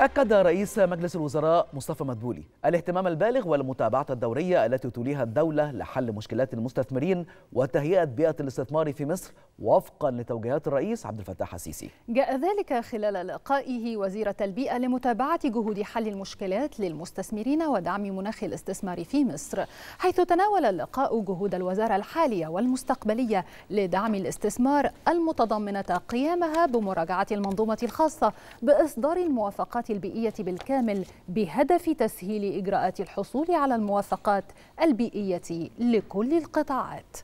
أكد رئيس مجلس الوزراء مصطفى مدبولي الاهتمام البالغ والمتابعة الدورية التي توليها الدولة لحل مشكلات المستثمرين وتهيئة بيئة الاستثمار في مصر وفقا لتوجيهات الرئيس عبد الفتاح السيسي. جاء ذلك خلال لقائه وزيرة البيئة لمتابعة جهود حل المشكلات للمستثمرين ودعم مناخ الاستثمار في مصر، حيث تناول اللقاء جهود الوزارة الحالية والمستقبلية لدعم الاستثمار المتضمنة قيامها بمراجعة المنظومة الخاصة بإصدار الموافقات البيئية بالكامل بهدف تسهيل إجراءات الحصول على الموافقات البيئية لكل القطاعات